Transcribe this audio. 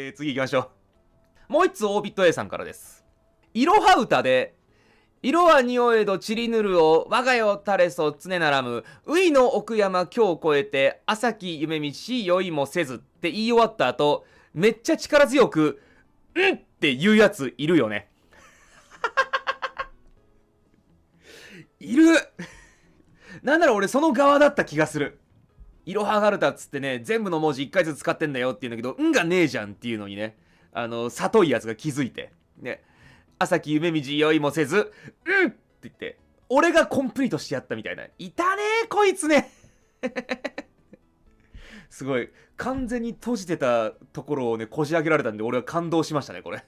えー、次行きましょう。もう一つオービット A さんからです。いろは歌で、色は匂えどちりぬるを我が世垂れそ常ならむ、ういの奥山今日越えて、朝き夢見し酔いもせずって言い終わった後、めっちゃ力強く、うんって言うやついるよね。いるなんなら俺その側だった気がする。いろはがるたっつってね、全部の文字1回ずつ使ってんだよって言うんだけど、んがねえじゃんっていうのにね、あの、里いやつが気づいて、ね、朝木夢見酔いもせず、うんって言って、俺がコンプリートしてやったみたいな。いたねえ、こいつね すごい。完全に閉じてたところをね、こじ開けられたんで、俺は感動しましたね、これ。